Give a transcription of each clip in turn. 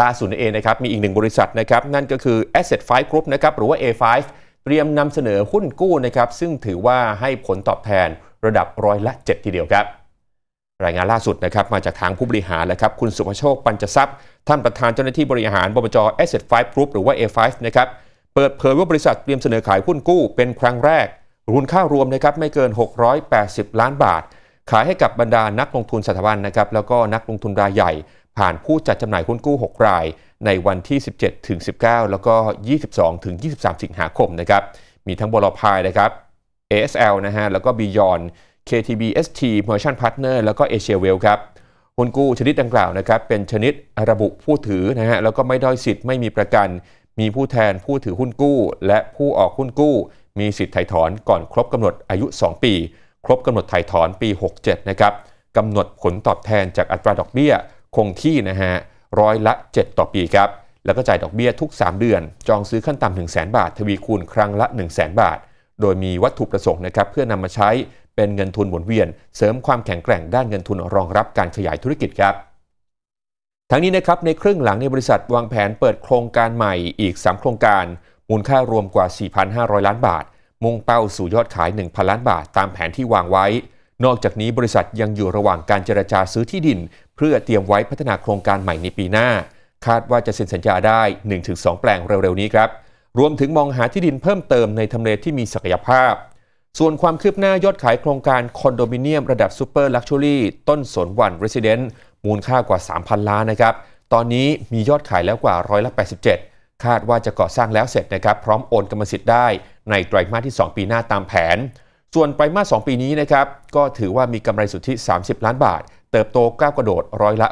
ล่าสุดเองนะครับมีอีกหนึ่งบริษัทนะครับนั่นก็คือ Asset 5 Group นะครับหรือว่า A5 เตรียมนำเสนอหุ้นกู้นะครับซึ่งถือว่าให้ผลตอบแทนระดับร้อยละ 7 ทีเดียวครับรายงานล่าสุดนะครับมาจากทางผู้บริหารและครับคุณสุภโชค ปัญจทรัพย์ท่านประธานเจ้าหน้าที่บริหารบมจ Asset 5 Group หรือว่า A5 นะครับเปิดเผยว่าบริษัทเตรียมเสนอขายหุ้นกู้เป็นครั้งแรกรุนค่ารวมนะครับไม่เกิน 680 ล้านบาท ขายให้กับบรรดานักลงทุนสถาบันนะครับแล้วก็นักลงทุนรายใหญ่ผ่านผู้จัดจำหน่ายหุ้นกู้6รายในวันที่ 17 ถึง 19 แล้วก็ 22 ถึง 23 สิงหาคมนะครับ มีทั้งบลพายนะครับ ASL นะฮะแล้วก็ Beyond KTB ST Merchant Partner แล้วก็ Asia w e l l ครับหุ้นกู้ชนิดดังกล่าวนะครับเป็นชนิดระบุผู้ถือนะฮะแล้วก็ไม่ด้อยสิทธิ์ไม่มีประกัน มีผู้แทนผู้ถือหุ้นกู้และผู้ออกหุ้นกู้ มีสิทธิ์ไถ่ถอนก่อนครบกำหนดอายุ 2 ปี ครบกำหนดไถ่ถอนปี 67นะครับกำหนดผลตอบแทนจากอัตราดอกเบี้ยคงที่นะฮะ ร้อยละ 7 ต่อปีครับ แล้วก็จ่ายดอกเบี้ยทุก 3 เดือน จองซื้อขั้นต่ำ1 0 0 0 0แบาททวีคูณครั้งละ1 0 0 0 0แบาท โดยมีวัตถุประสงค์นะครับเพื่อนำมาใช้เป็นเงินทุนหมุนเวียน เสริมความแข็งแกร่งด้านเงินทุนรองรับการขยายธุรกิจครับ ทั้งนี้นะครับ ในครึ่งหลังในบริษัทวางแผนเปิดโครงการใหม่อีก 3 โครงการมูลค่ารวมกว่า 4,500 ล้าน บาท มุ่งเป้าสู่ยอดขาย 1,000ล้านบาท ตามแผนที่วางไว้นอกจากนี้บริษัทยังอยู่ระหว่างการเจรจาซื้อที่ดิน เพื่อเตรียมไว้พัฒนาโครงการใหม่ในปีหน้า คาดว่าจะเซ็นสัญญาได้ 1-2 แปลงเร็วๆ นี้ครับ รวมถึงมองหาที่ดินเพิ่มเติมในทำเลที่มีศักยภาพ ส่วนความคืบหน้ายอดขายโครงการคอนโดมิเนียม ระดับซูเปอร์ลักชัวรี่ต้นสนวันเรสซิเดนต์มูลค่ากว่า 3,000 ล้านนะครับตอนนี้มียอดขายแล้วกว่าร้อยละ87คาดว่าจะก่อสร้างแล้วเสร็จนะครับพร้อมโอนกรรมสิทธิ์ได้ ในไตรมาสที่ 2 ปีหน้าตามแผนส่วนไตรมาส2ปีนี้นะครับก็ถือว่ามีกำไรสุทธิ 30 ล้านบาท เติบโตก้าวกระโดดร้อยละ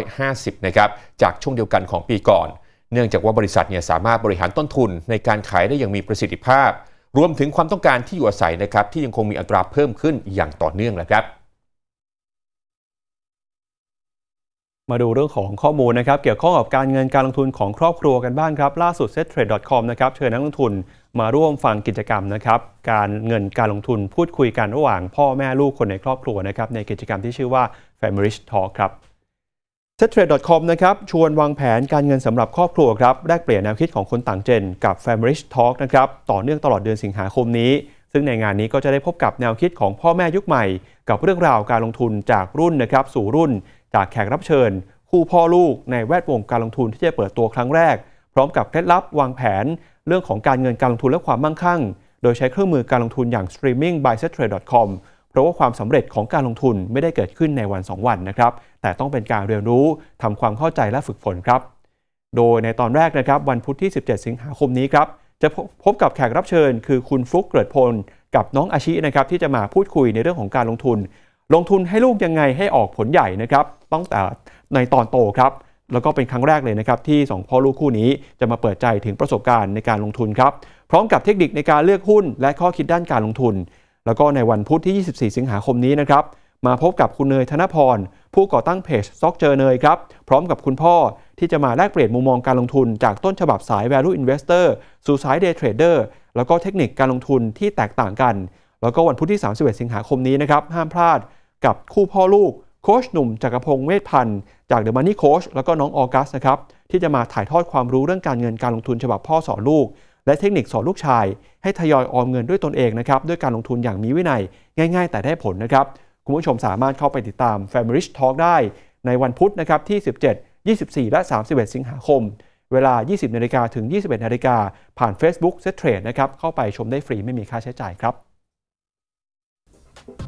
450นะครับจากช่วงเดียวกันของปีก่อน เนื่องจากว่าบริษัทเนี่ยสามารถบริหารต้นทุนในการขายได้อย่างมีประสิทธิภาพ รวมถึงความต้องการที่อยู่อาศัยนะครับที่ยังคงมีอัตราเพิ่มขึ้นอย่างต่อเนื่องนะครับมาดูเรื่องของข้อมูลนะครับเกี่ยวข้องกับการเงินการลงทุนของครอบครัวกันบ้างครับล่าสุด settrade.com นะครับเชิญนักลงทุนมาร่วมฟังกิจกรรมนะครับการเงินการลงทุนพูดคุยกันระหว่างพ่อแม่ลูกคนในครอบครัวนะครับในกิจกรรมที่ชื่อว่า Family Talk ครับ settrade.com นะครับชวนวางแผนการเงินสำหรับครอบครัวครับแลกเปลี่ยนแนวคิดของคนต่างเจนกับ Family Talk นะครับต่อเนื่องตลอดเดือนสิงหาคมนี้ ซึ่งในงานนี้ก็จะได้พบกับแนวคิดของพ่อแม่ยุคใหม่ กับเรื่องราวการลงทุนจากรุ่นนะครับสู่รุ่นจากแขกรับเชิญ คู่พ่อลูกในแวดวงการลงทุนที่จะเปิดตัวครั้งแรก พร้อมกับเคล็ดลับวางแผน เรื่องของการเงินการลงทุนและความมั่งคั่งโดยใช้เครื่องมือการลงทุนอย่าง streaming by s e t r a d e c o m เพราะว่าความสำเร็จของการลงทุนไม่ได้เกิดขึ้นในวัน 2 วันนะครับแต่ต้องเป็นการเรียนรู้ทำความเข้าใจและฝึกฝนครับ โดยในตอนแรกนะครับวันพุธที่ 17 สิงหาคมนี้ครับจะพบกับแขกรับเชิญ คือคุณฟุกเกิดพลกับน้องอาชินะครับที่จะมาพูดคุยในเรื่องของการลงทุนลงทุนให้ลูกยังไงให้ออกผลใหญ่นะครับตั้งแต่ในตอนโตครับแล้วก็เป็นครั้งแรกเลยนะครับที่ 2 พ่อลูกคู่นี้จะมาเปิดใจถึงประสบการณ์ในการลงทุนครับพร้อมกับเทคนิคในการเลือกหุ้นและข้อคิดด้านการลงทุน แล้วก็ในวันพุธที่ 24 สิงหาคมนี้นะครับมาพบกับคุณเนยธนพรผู้ก่อตั้งเพจซอกเจอเนยครับพร้อมกับคุณพ่อที่จะมาแลกเปลี่ยนมุมมองการลงทุน จากต้นฉบับสาย value investor สู่สาย day trader แล้วก็เทคนิคการลงทุนที่แตกต่างกันแล้วก็วันพุธที่ 31 สิงหาคมนี้นะครับ ห้ามพลาดกับคู่พ่อลูก โคชหนุ่มจักรพงศ์เวชพันธ์ จากเดอะมันนี่โคชแล้วก็น้องออกัสนะครับที่จะมาถ่ายทอดความรู้เรื่องการเงินการลงทุนฉบับพ่อสอนลูก และเทคนิคสอนลูกชายให้ทยอยออมเงินด้วยตนเองนะครับด้วยการลงทุนอย่างมีวินัยง่ายๆ แต่ได้ผลนะครับคุณผู้ชมสามารถเข้าไปติดตาม f a m i l y Talk ได้ ในวันพุธนะครับที่17 24 และ 31 สิงหาคม เวลา 20นาฬิกาถึง21นาฬิกาผ่าน Facebook s e t r a d e นะครับเข้าไปชมได้ฟรีไม่มีค่าใช้จ่ายครับ